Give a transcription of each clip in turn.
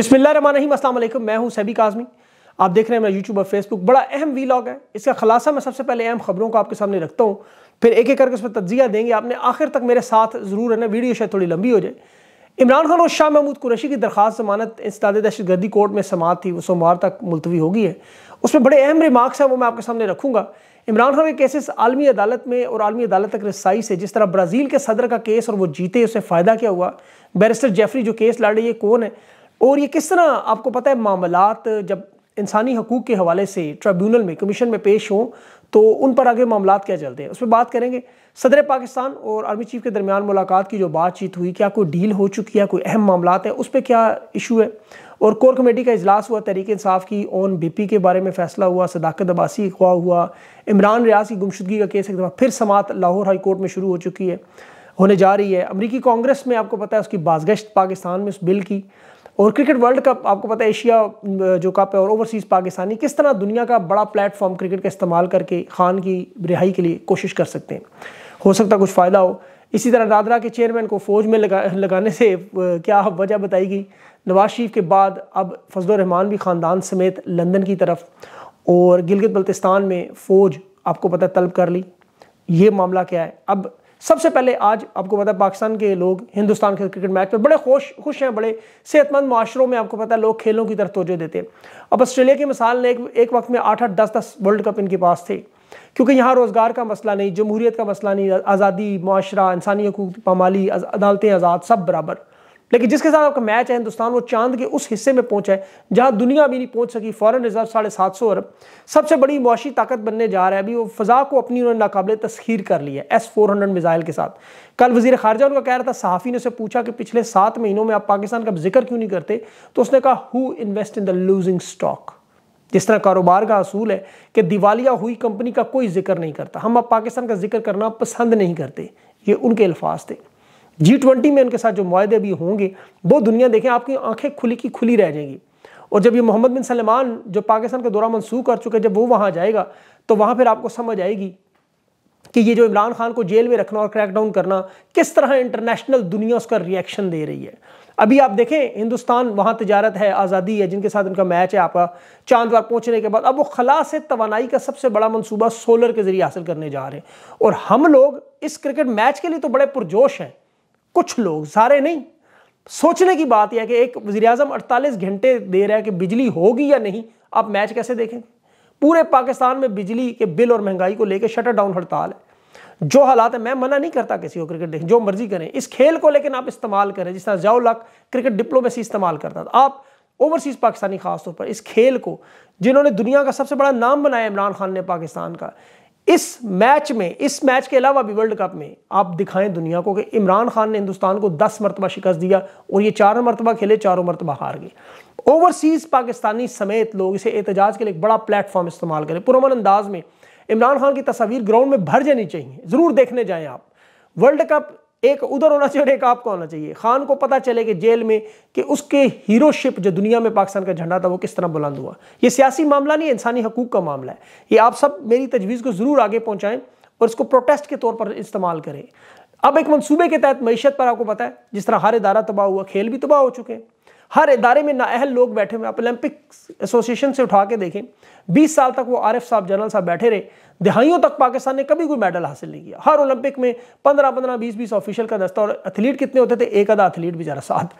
बिस्मिल्लाम असल मैं हूं सभी काजमी आप देख रहे हैं मेरा यूट्यूब और फेसबुक बड़ा अहम वीलॉग है इसका खलासा मैं सबसे पहले अहम खबरों को आपके सामने रखता हूँ फिर एक एक करके उस पर तज्जिया देंगे आपने आखिर तक मेरे साथ ज़रूर रहना वीडियो शायद थोड़ी लंबी हो जाए इमरान खान और शाह महमूद कुरैशी की दरख्वास्त जमानत इंसदाद दहशतगर्दी कोर्ट में समात थी वो सोमवार तक मुलतवी होगी है उसमें बड़े अहम रिमार्क्स हैं वो मैं आपके सामने रखूँगा इमरान खान के केसेस आलमी अदालत में और आलमी अदालत तक रसाई से जिस तरह ब्राज़ील के सदर का केस और वो जीते उसे फ़ायदा क्या हुआ बैरिस्टर जेफरी जो केस लड़ रही है कौन है और ये किस तरह आपको पता है मामलात जब इंसानी हकूक़ के हवाले से ट्रिब्यूनल में कमीशन में पेश हों तो उन पर आगे मामला क्या चलते हैं उस पर बात करेंगे सदर पाकिस्तान और आर्मी चीफ के दरमियान मुलाकात की जो बातचीत हुई क्या कोई डील हो चुकी है कोई अहम मामला है उस पर क्या इशू है और कोर कमेटी का अजलास हुआ तहरीक इंसाफ की ओन बी पी के बारे में फैसला हुआ सदाकत अबासी अखवा हुआ इमरान रियाज की गुमशुदगी का केस एक दफ़ा फिर समात लाहौर हाई कोर्ट में शुरू हो चुकी है होने जा रही है अमरीकी कांग्रेस में आपको पता है उसकी बाजगश्त पाकिस्तान में उस बिल की और क्रिकेट वर्ल्ड कप आपको पता है एशिया जो कप है और ओवरसीज़ पाकिस्तानी किस तरह दुनिया का बड़ा प्लेटफॉर्म क्रिकेट का इस्तेमाल करके खान की रिहाई के लिए कोशिश कर सकते हैं हो सकता कुछ फ़ायदा हो इसी तरह दादरा के चेयरमैन को फ़ौज में लगा लगाने से क्या वजह बताई गई नवाज शरीफ के बाद अब फजलरहमान भी ख़ानदान समेत लंदन की तरफ और गिलगित बल्तिस्तान में फ़ौज आपको पता तलब कर ली ये मामला क्या है अब सबसे पहले आज आपको पता है पाकिस्तान के लोग हिंदुस्तान के क्रिकेट मैच में बड़े खुश खुश हैं बड़े सेहतमंद माशरों में आपको पता है लोग खेलों की तरफ तोजो देते हैं अब ऑस्ट्रेलिया की मिसाल ने एक, एक वक्त में आठ आठ दस दस वर्ल्ड कप इनके पास थे क्योंकि यहाँ रोज़गार का मसला नहीं जमहूरीत का मसला नहीं आज़ादी माशरा इंसानी हकूक पमाली अदालतें आज़ाद सब बराबर लेकिन जिसके साथ आपका मैच है हिंदुस्तान वो चांद के उस हिस्से में पहुंचा है जहां दुनिया भी नहीं पहुंच सकी फॉरन रिजर्व साढ़े सात सौ अरब सबसे बड़ी मुआशी ताकत बनने जा रहा है अभी वो फजा को अपनी उन्होंने नाकबले तस्खीर कर लिया है एस फोर हंड्रेड मिज़ाइल के साथ कल वजीर खारजा उनका कह रहा था सहाफ़ी ने उसे पूछा कि पिछले सात महीनों में आप पाकिस्तान का जिक्र क्यों नहीं करते तो उसने कहा who invest in the losing stock जिस तरह कारोबार का असूल है कि दिवालिया हुई कंपनी का कोई जिक्र नहीं करता हम अब पाकिस्तान का जिक्र करना पसंद नहीं करते ये उनके अल्फाज थे जी ट्वेंटी में उनके साथ जो माहदे भी होंगे वो दुनिया देखें आपकी आंखें खुली की खुली रह जाएंगी और जब ये मोहम्मद बिन सलमान जो पाकिस्तान का दौरा मनसूख कर चुके जब वो वहाँ जाएगा तो वहाँ फिर आपको समझ आएगी कि ये जो इमरान खान को जेल में रखना और क्रैकडाउन करना किस तरह इंटरनेशनल दुनिया उसका रिएक्शन दे रही है अभी आप देखें हिंदुस्तान वहाँ तजारत है आज़ादी है जिनके साथ उनका मैच है आपका चांद पर पहुँचने के बाद अब वो खला से तोानाई का सबसे बड़ा मनसूबा सोलर के ज़रिए हासिल करने जा रहे हैं और हम लोग इस क्रिकेट मैच के लिए तो बड़े पुरजोश हैं कुछ लोग सारे नहीं सोचने की बात यह कि एक वजी अजम अड़तालीस घंटे दे रहा है कि बिजली होगी या नहीं आप मैच कैसे देखेंगे पूरे पाकिस्तान में बिजली के बिल और महंगाई को लेकर शटर डाउन हड़ताल है जो हालात है मैं मना नहीं करता किसी को क्रिकेट देखें जो मर्जी करें इस खेल को लेकिन आप इस्तेमाल करें जिस तरह जयाउलक क्रिकेट डिप्लोमेसी इस्तेमाल करता था आप ओवरसीज़ पाकिस्तानी खासतौर पर इस खेल को जिन्होंने दुनिया का सबसे बड़ा नाम बनाया इमरान खान ने पाकिस्तान का इस मैच में इस मैच के अलावा भी वर्ल्ड कप में आप दिखाएं दुनिया को कि इमरान खान ने हिंदुस्तान को 10 मरतबा शिकस्त दिया और ये चारों मरतबा खेले चारों मरतबा हार गए ओवरसीज़ पाकिस्तानी समेत लोग इसे एहतजाज के लिए एक बड़ा प्लेटफॉर्म इस्तेमाल करें पुरमन अंदाज में इमरान खान की तस्वीर ग्राउंड में भर जानी चाहिए ज़रूर देखने जाएं आप वर्ल्ड कप एक उधर होना चाहिए और एक आपका होना चाहिए खान को पता चले कि जेल में कि उसके हीरोशिप जो दुनिया में पाकिस्तान का झंडा था वो किस तरह बुलंद हुआ ये सियासी मामला नहीं इंसानी हकूक का मामला है ये आप सब मेरी तजवीज़ को ज़रूर आगे पहुँचाएँ और इसको प्रोटेस्ट के तौर पर इस्तेमाल करें अब एक मनसूबे के तहत मीशत पर आपको पता है जिस तरह हर इदारा तबाह हुआ खेल भी तबाह हो चुके हैं हर इदारे में नाअहल लोग बैठे हुए आप ओलंपिक एसोसिएशन से उठा के देखें बीस साल तक वो एफ साहब जनरल साहब बैठे रहे दिहाइयों तक पाकिस्तान ने कभी कोई मेडल हासिल नहीं किया हर ओलंपिक में पंद्रह पंद्रह बीस बीस ऑफिशियल का दस्ता और एथलीट कितने होते थे एक आधा एथलीट भी ज़रा साथ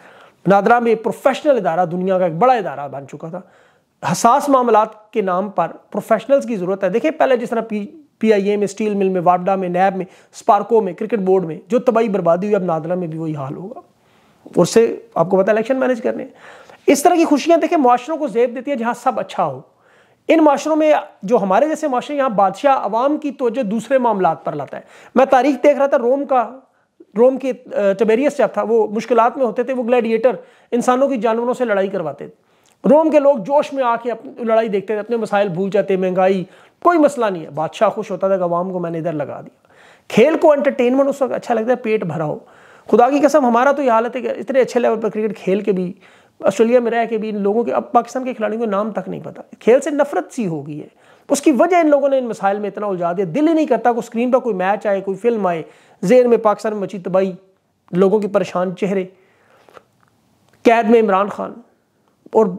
नादरा में एक प्रोफेशनल इदारा दुनिया का एक बड़ा इदारा बन चुका था हसास मामला के नाम पर प्रोफेशनल्स की ज़रूरत है देखिए पहले जिस तरह पी पी आई ए में स्टील मिल में वापडा में नैब में स्पार्को में क्रिकेट बोर्ड में जो तबाही बर्बादी हुई अब नादरा में भी वही हाल होगा उससे आपको पता इलेक्शन मैनेज करने इस तरह की खुशियां देखें माशरों को जेब देती है जहां सब अच्छा हो इन माशरों में जो हमारे जैसे माशरे यहां बादशाह आवाम की तोजह दूसरे मामला पर लाता है मैं तारीख देख रहा था रोम का रोम के टबेरियस जब था वो मुश्किल में होते थे वो ग्लैडिएटर इंसानों की जानवरों से लड़ाई करवाते थे रोम के लोग जोश में आके लड़ाई देखते थे अपने मसाइल भूल जाते महंगाई कोई मसला नहीं है बादशाह खुश होता था कि अवाम को मैंने इधर लगा दिया खेल को एंटरटेनमेंट उस वक्त अच्छा लगता है पेट भरा हो खुदा की कसम हमारा तो ये हालत है कि इतने अच्छे लेवल पर क्रिकेट खेल के भी ऑस्ट्रेलिया में रह के भी इन लोगों के अब पाकिस्तान के खिलाड़ियों को नाम तक नहीं पता खेल से नफरत सी हो गई है उसकी वजह इन लोगों ने इन मसाइल में इतना उलझा दिया दिल ही नहीं करता कोई स्क्रीन पर कोई मैच आए कोई फिल्म आए जेर में पाकिस्तान में मची तबाही लोगों के परेशान चेहरे कैद में इमरान खान और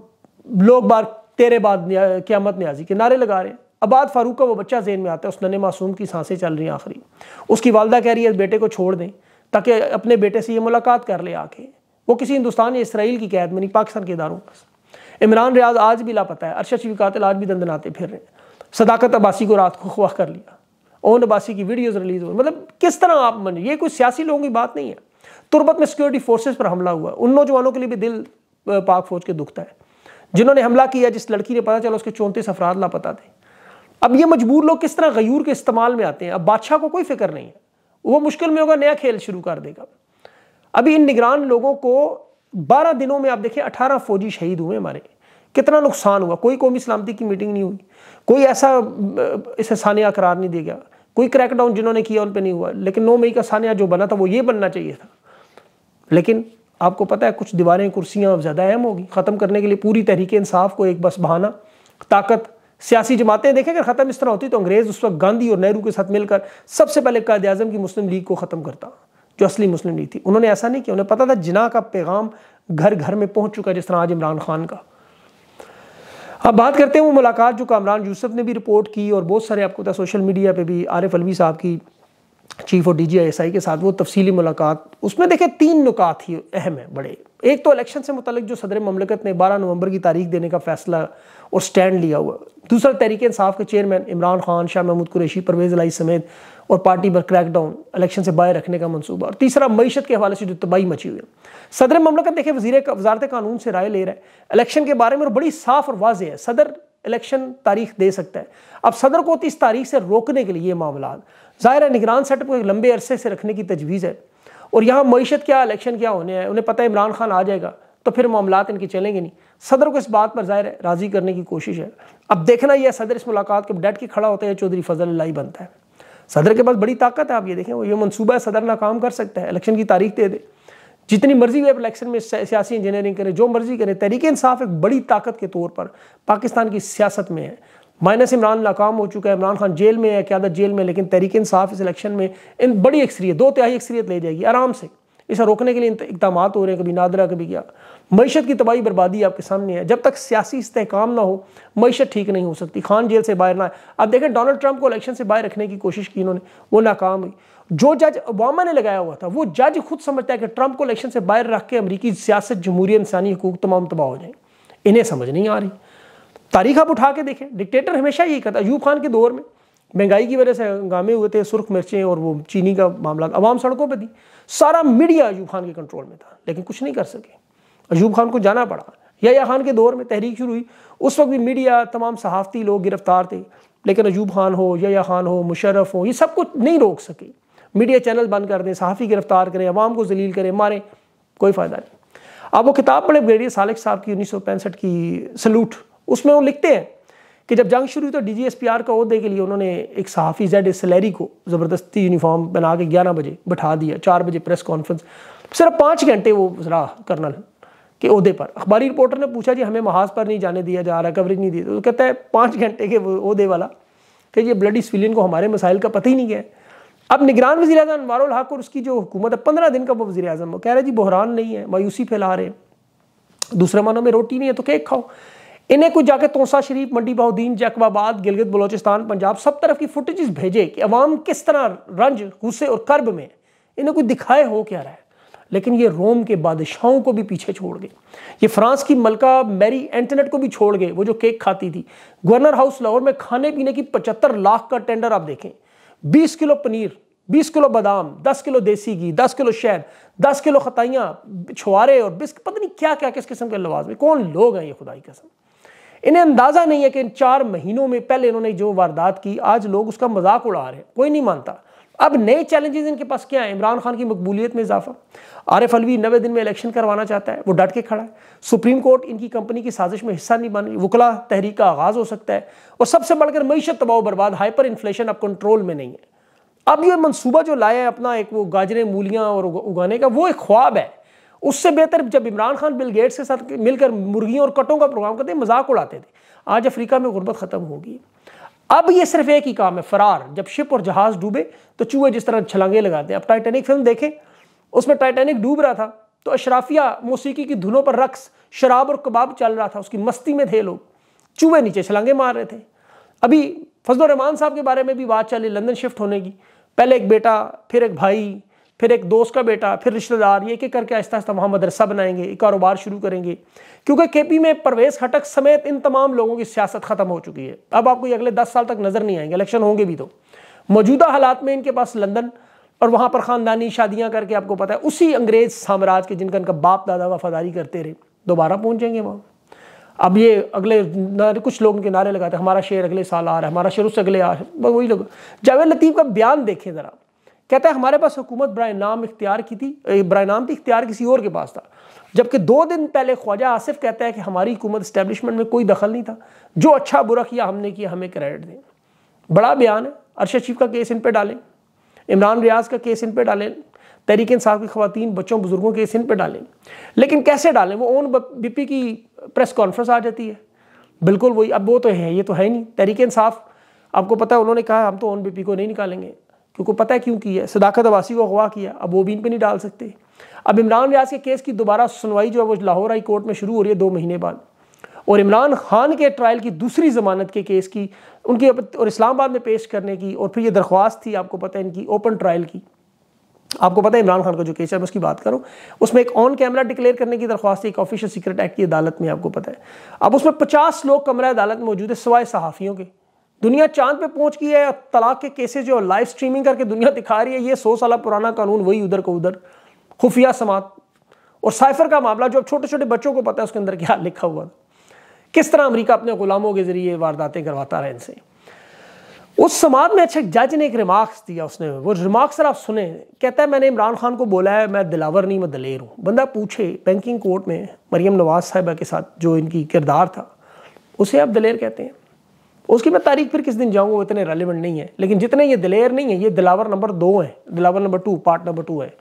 लोग बार तेरे बाद क्यामत न्याजी के नारे लगा रहे हैं फारूक का वो बच्चा जेन में आता है उस नन्हे मासूम की सांसें चल रही हैं आखिरी उसकी वालदा कह रही है बेटे को छोड़ दें ताकि अपने बेटे से ये मुलाकात कर ले आके वो किसी हिंदुस्तान या इसराइल की कैद में नहीं पाकिस्तान के इदारों पास इमरान रियाज आज भी लापता है अरशद शफी कातिल आज भी दंदनाते फिर रहे हैं सदाकत अब्बासी को रात को ख्वाह कर लिया ओन अब्बासी की वीडियोज़ रिलीज़ हुई मतलब किस तरह आप मन ये कोई सियासी लोगों की बात नहीं है तुरबत में सिक्योरिटी फोर्सेज पर हमला हुआ उन नौजवानों के लिए भी दिल पाक फौज के दुखता है जिन्होंने हमला किया जिस लड़की ने पता चला उसके चौंतीस अफराद लापता थे अब ये मजबूर लोग किस तरह गयूर के इस्तेमाल में आते हैं अब बादशाह को कोई फिक्र नहीं है वो मुश्किल में होगा नया खेल शुरू कर देगा अभी इन निगरान लोगों को बारह दिनों में आप देखें अठारह फौजी शहीद हुए हमारे कितना नुकसान हुआ कोई कौमी सलामती की मीटिंग नहीं हुई कोई ऐसा इसे सानिया करार नहीं दिया गया कोई क्रैकडाउन जिन्होंने किया उन पर नहीं हुआ लेकिन नौ मई का सानिया जो बना था वो ये बनना चाहिए था लेकिन आपको पता है कुछ दीवारें कुर्सियाँ अब ज़्यादा अहम होगी ख़त्म करने के लिए पूरी तहरीक इंसाफ को एक बस बहाना ताकत सियासी जमातें देखें अगर ख़त्म इस तरह होती तो अंग्रेज़ उस वक्त गांधी और नेहरू के साथ मिलकर सबसे पहले कायद अजम की मुस्लिम लीग को ख़त्म करता जो असली मुस्लिम लीग थी उन्होंने ऐसा नहीं किया उन्हें पता था जिना का पैगाम घर घर में पहुँच चुका जिस तरह आज इमरान खान का अब बात करते हैं वो मुलाकात जो कामरान यूसफ ने भी रिपोर्ट की और बहुत सारे आपको पता सोशल मीडिया पर भी आरिफ अलवी साहब की चीफ और D G I S I के साथ वो तफसीली मुलाकात उसमें देखे तीन नुकात ही अहम है बड़े एक तो इलेक्शन से मुतल जो सदर ममलकत ने बारह नवंबर की तारीख देने का फैसला और स्टैंड लिया हुआ दूसरा तहरीक इंसाफ के चेयरमैन इमरान खान शाह महमूद कुरैशी परवेज लाई समेत और पार्टी पर क्रैकडाउन इलेक्शन से बाहर रखने का मनसूबा और तीसरा मीशत के हवाले से जो तबाही मची हुई है सदर ममलकत देखे वजी वजारत कानून से राय ले रहा है इलेक्शन के बारे में और बड़ी साफ और वाज है सदर इलेक्शन तारीख दे सकता है अब सदर को तीस तो तारीख से रोकने के लिए ये मामला ज़ाहिर निगरान सेटअप को एक लंबे अरसे से रखने की तजवीज़ है और यहाँ मीशत क्या इलेक्शन क्या होने हैं उन्हें पता है इमरान खान आ जाएगा तो फिर मामला इनके चलेंगे नहीं सदर को इस बात पर ज़ाहिर है राज़ी करने की कोशिश है अब देखना यह सदर इस मुलाकात के डट के खड़ा होता है चौधरी फजल लाई बनता है सदर के पास बड़ी ताकत है आप ये देखें वो ये मनसूबा है सदर ना काम कर सकता है इलेक्शन की तारीख दे दे जितनी मर्जी वे इलेक्शन में सियासी इंजीनियरिंग करें जो मर्जी करें तरीके इंसाफ एक बड़ी ताकत के तौर पर पाकिस्तान की सियासत में है माइनस इमरान नाकाम हो चुका है इमरान खान जेल में है क्यादत जेल में लेकिन तरीके इंसाफ इस इलेक्शन में इन बड़ी अक्सरीत दो तिहाई अक्सरीत ले जाएगी आराम से इसे रोकने के लिए इकदाम हो रहे हैं कभी नादरा कभी क्या मीशत की तबाही बर्बादी आपके सामने है जब तक सियासी इस्तेकाम ना हो मीशत ठीक नहीं हो सकती खान जेल से बाहर ना आए अब देखें डोनाल्ड ट्रंप को इलेक्शन से बाहर रखने की कोशिश की इन्होंने वो नाकाम हुई जो जज ओबामा ने लगाया हुआ था वो जज खुद समझता है कि ट्रंप को इलेक्शन से बाहर रख के अमरीकी सियासत जमहूरी इंसानी हकूक तमाम तबाह हो जाए इन्हें समझ नहीं आ रही तारीख आप उठा के देखें डिक्टेटर हमेशा यही करता अयूब खान के दौर में महंगाई की वजह से हंगामे हुए थे सुर्ख मिर्चें और वो चीनी का मामला आवाम सड़कों पर थी सारा मीडिया अयूब खान के कंट्रोल में था लेकिन कुछ नहीं कर सके अयूब खान को जाना पड़ा या खान के दौर में तहरीक शुरू हुई उस वक्त भी मीडिया तमाम सहाफ़ती लोग गिरफ्तार थे लेकिन अयूब खान हो या खान हो मुशरफ हो ये सब कुछ नहीं रोक सके मीडिया चैनल बंद कर दें सहाफ़ी गिरफ्तार करें आवाम को जलील करें मारें कोई फ़ायदा नहीं आप वो किताब पढ़े ब्रेडियर सालिक साहब की उन्नीस की सलूट उसमें वो लिखते हैं कि जब जंग शुरू हुई तो D G S P R का अहदे के लिए उन्होंने एक सहाफ़ी जेड सलेरी को ज़बरदस्ती यूनिफॉर्म बना के ग्यारह बजे बैठा दिया चार बजे प्रेस कॉन्फ्रेंस सिर्फ पाँच घंटे वो रहा कर्नल के अहदे पर अखबारी रिपोर्टर ने पूछा जी हमें महाज पर नहीं जाने दिया जा रहा कवरेज नहीं दी तो कहता है पाँच घंटे के वो अहदे वाला कि ये इस विलियन को हमारे मसाइल का पता ही नहीं गया अब निगरान वजी अजम अनवारुल हक और उसकी जो हुकूमत है पंद्रह दिन का वो वजी अजम कह रहे जी बहरान नहीं है मायूसी फैला रहे हैं दूसरे मानों में रोटी नहीं है तो केक खाओ इन्हें कुछ जाके तोसा शरीफ मंडी बहुद्दीन जैकबाबाद गिलगित बलोचिस्तान पंजाब सब तरफ की फुटेज भेजे कि अवाम किस तरह रंज गुस्से और कर्ब में इन्हें कुछ दिखाए हो क्या रहा है लेकिन ये रोम के बादशाहों को भी पीछे छोड़ गए ये फ्रांस की मलका मैरी एंटनेट को भी छोड़ गए वो जो केक खाती थी गवर्नर हाउस लाहौर में खाने पीने की पचहत्तर लाख का टेंडर आप देखें बीस किलो पनीर बीस किलो बादाम दस किलो देसी घी दस किलो शहद दस किलो ख़तियाँ छुआरे और बिस्क पता नहीं क्या क्या किस किस्म के लवाज़ में कौन लोग हैं ये खुदाई कसम इन्हें अंदाज़ा नहीं है कि इन चार महीनों में पहले इन्होंने जो वारदात की आज लोग उसका मजाक उड़ा रहे हैं कोई नहीं मानता अब नए चैलेंजेस इनके पास क्या है इमरान खान की मकबूलियत में इजाफा आरिफ अलवी नवे दिन में इलेक्शन करवाना चाहता है वो डट के खड़ा है सुप्रीम कोर्ट इनकी कंपनी की साजिश में हिस्सा नहीं बन रही वकला तहरीक का आगाज़ हो सकता है और सबसे बढ़कर मीशत तबाह बर्बाद हाइपर इन्फ्लेशन अब कंट्रोल में नहीं है अब ये मनसूबा जो लाया है अपना एक वो गाजरें मूलियाँ और उगाने का वो एक ख्वाब है उससे बेहतर जब इमरान खान बिल गेट्स के साथ मिलकर मुर्गियों और कटों का प्रोग्राम करते मजाक उड़ाते थे आज अफ्रीका में गुर्बत ख़त्म होगी अब ये सिर्फ एक ही काम है फरार जब शिप और जहाज़ डूबे तो चूहे जिस तरह छलांगे लगाते हैं अब टाइटेनिक फिल्म देखें उसमें टाइटेनिक डूब रहा था तो अशराफिया मौसीकी की धुनों पर रक्स शराब और कबाब चल रहा था उसकी मस्ती में थे लोग चूहे नीचे छलांगे मार रहे थे अभी फजल रहमान साहब के बारे में भी बात चली लंदन शिफ्ट होने की पहले एक बेटा फिर एक भाई फिर एक दोस्त का बेटा फिर रिश्तेदार ये एक करके आहिस्ता आहिस्ता वहाँ मदरसा बनाएंगे एक कारोबार शुरू करेंगे क्योंकि के पी में परवेज खटक समेत इन तमाम लोगों की सियासत ख़त्म हो चुकी है अब आपको ये अगले दस साल तक नज़र नहीं आएंगे इलेक्शन होंगे भी तो मौजूदा हालात में इनके पास लंदन और वहाँ पर ख़ानदानी शादियाँ करके आपको पता है उसी अंग्रेज़ साम्राज्य के जिनका इनका बाप दादा वफादारी करते रहे दोबारा पहुँचेंगे वहाँ अब ये अगले कुछ लोग उनके नारे लगाते हमारा शेर अगले साल आ रहा है हमारा शेर उससे अगले आ रहा है वही लोग जावेद लतीफ़ का बयान देखें ज़रा कहता है हमारे पास हुकूमत बर नाम इख्तियार की थी बर नाम थी इख्तियार किसी और के पास था जबकि दो दिन पहले ख्वाजा आसिफ कहता है कि हमारी हुकूमत इस्टेबलिशमेंट में कोई दखल नहीं था जो अच्छा बुरा किया हमने किया हमें क्रेडिट दें बड़ा बयान है अरशद शीफ का केस इन पर डालें इमरान रियाज का केस इन पर डालें तहरीक इंसाफ की खवतिन बच्चों बुज़ुर्गों केस इन पर डालें लेकिन कैसे डालें वो ओन बीपी की प्रेस कॉन्फ्रेंस आ जाती है बिल्कुल वही अब वो तो है ये तो है नहीं तहरीक इंसाफ आपको पता है उन्होंने कहा हम तो ओन बीपी को नहीं निकालेंगे क्योंकि पता है क्यों किया सदाकत अबासी को अगवा किया अब वो भी इन पर नहीं डाल सकते अब इमरान रियाज के केस की दोबारा सुनवाई जो है वो लाहौर हाई कोर्ट में शुरू हो रही है दो महीने बाद और इमरान खान के ट्रायल की दूसरी जमानत के केस की उनकी और इस्लामाबाद में पेश करने की और फिर ये दरख्वास्त थी आपको पता है इनकी ओपन ट्रायल की आपको पता है इमरान खान का जो केस है मैं उसकी बात करूँ उसमें एक ऑन कैमरा डिक्लेयर करने की दरख्वास्त एक ऑफिशियल सीक्रेट एक्ट की अदालत में आपको पता है अब उसमें पचास लोग कमरा अदालत में मौजूद है सवाए सहाफ़ियों के दुनिया चांद पे पहुंच गई है तलाक के केसेस जो लाइव स्ट्रीमिंग करके दुनिया दिखा रही है ये सौ साल पुराना कानून वही उधर को उधर खुफिया समात और साइफर का मामला जो अब छोटे छोटे बच्चों को पता है उसके अंदर क्या लिखा हुआ था किस तरह अमरीका अपने गुलामों के जरिए वारदातें करवाता रहा इनसे उस समाज में अच्छा जज ने एक रिमार्क्स दिया उसने वो रिमार्क सर आप सुने कहता है मैंने इमरान खान को बोला है मैं दिलावर नहीं मैं दलेर हूँ बंदा पूछे बैंकिंग कोर्ट में मरियम नवाज साहिबा के साथ जो इनकी किरदार था उसे आप दलेर कहते हैं उसकी मैं तारीख फिर किस दिन जाऊँगा वो इतने रेलिवेंट नहीं है लेकिन जितने ये दिलेर नहीं है ये दिलावर नंबर दो है Dilawar number two part number two है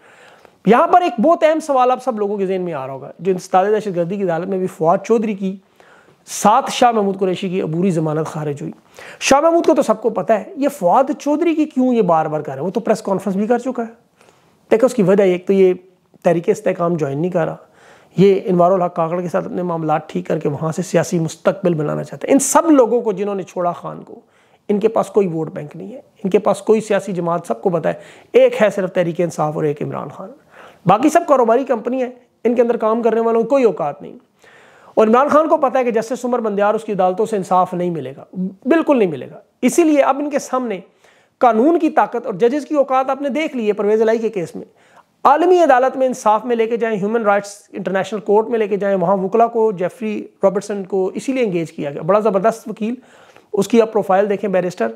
यहाँ पर एक बहुत अहम सवाल आप सब लोगों के जेहन में आ रहा होगा जो इंसाद दहशत गर्दी की अदालत में भी फौज चौधरी की सात शाह महमूद कुरैशी की अबूरी जमानत खारिज हुई शाह महमूद को तो सबको पता है ये फवाद चौधरी की क्यों ये बार बार कर रहा है वो तो प्रेस कॉन्फ्रेंस भी कर चुका है देखो उसकी वजह एक तो ये तरीके इस्तेकाम ज्वाइन नहीं कर रहा ये इनवारुल हक काकड़ के साथ अपने मामला ठीक करके वहाँ से सियासी मुस्तबिल बनाना चाहते हैं इन सब लोगों को जिन्होंने छोड़ा खान को इनके पास कोई वोट बैंक नहीं है इनके पास कोई सियासी जमात सबको बताए एक है सिर्फ तहरीक इंसाफ और एक इमरान खान बाकी सब कारोबारी कंपनी है इनके अंदर काम करने वालों की कोई औकात नहीं और इमरान खान को पता है कि जस्टिस उमर बंदियार उसकी अदालतों से इंसाफ नहीं मिलेगा बिल्कुल नहीं मिलेगा इसीलिए अब इनके सामने कानून की ताकत और जजेस की औकात आपने देख ली है परवेज लाई के केस में आलमी अदालत में इंसाफ में लेके जाएं ह्यूमन राइट्स इंटरनेशनल कोर्ट में लेके जाएं वहाँ वकला को जेफरी रॉबर्टसन को इसीलिए इंगेज किया गया बड़ा ज़बरदस्त वकील उसकी आप प्रोफाइल देखें बैरिस्टर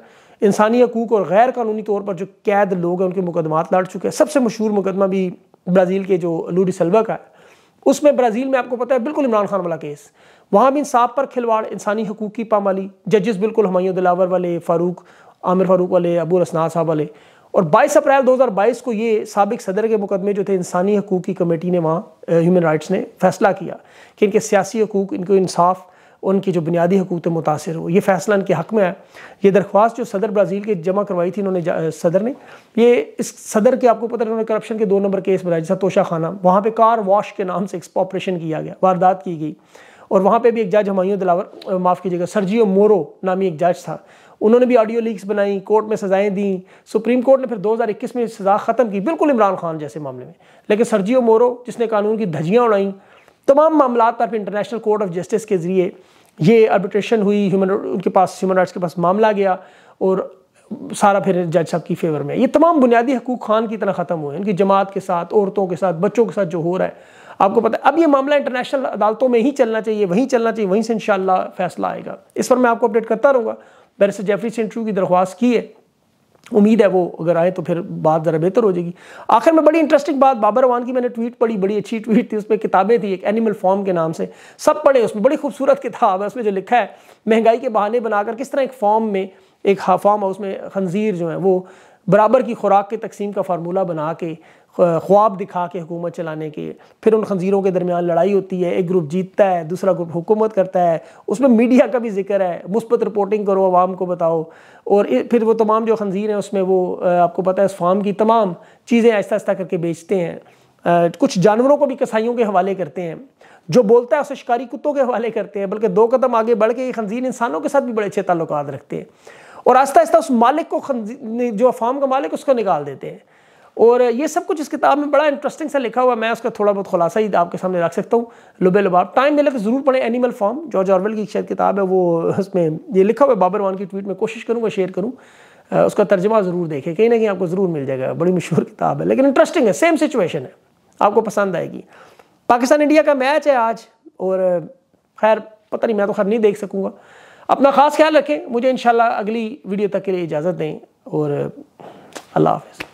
इंसानी हकूक और गैर कानूनी तौर पर जो कैद लोग हैं उनके मुकदमात लड़ चुके हैं सबसे मशहूर मुकदमा भी ब्राज़ील के जो लूडी सलवा का है उसमें ब्राज़ील में आपको पता है बिल्कुल इमरान खान वाला केस वहाँ भी इंसाफ पर खिलवाड़ इंसानी हकूक की पामाली जजेस बिल्कुल हमायूं दिलावर वाले फ़ारूक आमिर फ़ारूक वाले अबू रसना साहब वाले और 22 अप्रैल 2022 को ये सबक सदर के मुकदमे जो थे इंसानी हकूक़ की कमेटी ने वहाँ ह्यूमन राइट्स ने फैसला किया कि इनके सियासी हकूक इनको इंसाफ उनकी जो बुनियादी हकूक थे मुतासर हो ये फैसला इनके हक़ में है ये दरख्वास्त जो सदर ब्राज़ील के जमा करवाई थी इन्होंने सदर ने ये इस सदर के आपको पता है करप्शन के दो नंबर केस बनाए जैसा तोशा खाना वहाँ पर कार वॉश के नाम से ऑपरेशन किया गया वारदात की गई और वहाँ पर भी एक जज हमायूं दिलावर माफ़ कीजिएगा सरजियो मोरो नामी एक जज था उन्होंने भी ऑडियो लीक्स बनाई कोर्ट में सज़ाएं दी सुप्रीम कोर्ट ने फिर 2021 में सज़ा ख़त्म की बिल्कुल इमरान खान जैसे मामले में लेकिन सरजियो मोरो जिसने कानून की धजियाँ उड़ाई तमाम मामला पर फिर इंटरनेशनल कोर्ट ऑफ जस्टिस के ज़रिए ये आर्बिट्रेशन हुई ह्यूमन उनके पास ह्यूमन राइट्स के पास मामला गया और सारा फिर जज साहब की फेवर में ये तमाम बुनियादी हकूक खान की तरह ख़त्म हुए उनकी जमात के साथ औरतों के साथ बच्चों के साथ जो हो रहा है आपको पता है अब ये मामला इंटरनेशनल अदालतों में ही चलना चाहिए वहीं चलना चाहिए वहीं से इन फैसला आएगा इस पर मैं आपको अपडेट करता रहूँगा बैरिस्टर जेफरी सेंट्रू की दरख्वास्त की है उम्मीद है वो अगर आए तो फिर बात ज़रा बेहतर हो जाएगी आखिर में बड़ी इंटरेस्टिंग बात बाबर वान की मैंने ट्वीट पढ़ी बड़ी अच्छी ट्वीट थी उसमें किताबें थी एक एनिमल फॉर्म के नाम से सब पढ़े उसमें बड़ी खूबसूरत किताब है उसमें जो लिखा है महंगाई के बहाने बनाकर किस तरह एक फॉर्म में एक फॉर्म हाउस में खंजीर जो है वो बराबर की खुराक के तकसीम का फार्मूला बना के ख्वाब दिखा के हुकूमत चलाने के फिर उन खंजीरों के दरमियान लड़ाई होती है एक ग्रुप जीतता है दूसरा ग्रुप हुकूमत करता है उसमें मीडिया का भी जिक्र है मुस्बत रिपोर्टिंग करो आवाम को बताओ और फिर वो तमाम जो खंजीर हैं उसमें वो आपको पता है उस फार्म की तमाम चीज़ें आहिस्ता आहिस्ता करके बेचते हैं कुछ जानवरों को भी कसाईयों के हवाले करते हैं जो बोलता है उसे शिकारी कुत्तों के हवाले करते हैं बल्कि दो कदम आगे बढ़ के ये खंजीर इंसानों के साथ भी बड़े अच्छे ताल्लुक रखते हैं और आस्ता आस्ता उस मालिक को जो फार्म का मालिक उसको निकाल देते हैं और ये सब कुछ इस किताब में बड़ा इंटरेस्टिंग सा लिखा हुआ मैं उसका थोड़ा बहुत खुलासा ही आपके सामने रख सकता हूँ लुबे लुबाब टाइम मिले तो ज़रूर पढ़ें एनिमल फॉर्म जॉर्ज ऑरवेल की शायद किताब है वो उसमें ये लिखा हुआ है बाबर वान की ट्वीट में कोशिश करूँगा शेयर करूँ उसका तर्जमा ज़रूर देखें कहीं ना कहीं आपको ज़रूर मिल जाएगा बड़ी मशहूर किताब है लेकिन इंटरेस्टिंग है सेम सिचुएशन है आपको पसंद आएगी पाकिस्तान इंडिया का मैच है आज और खैर पता नहीं मैं तो खैर नहीं देख सकूँगा अपना ख़ास ख्याल रखें मुझे इन अगली वीडियो तक के लिए इजाज़त दें और अल्लाह हाफ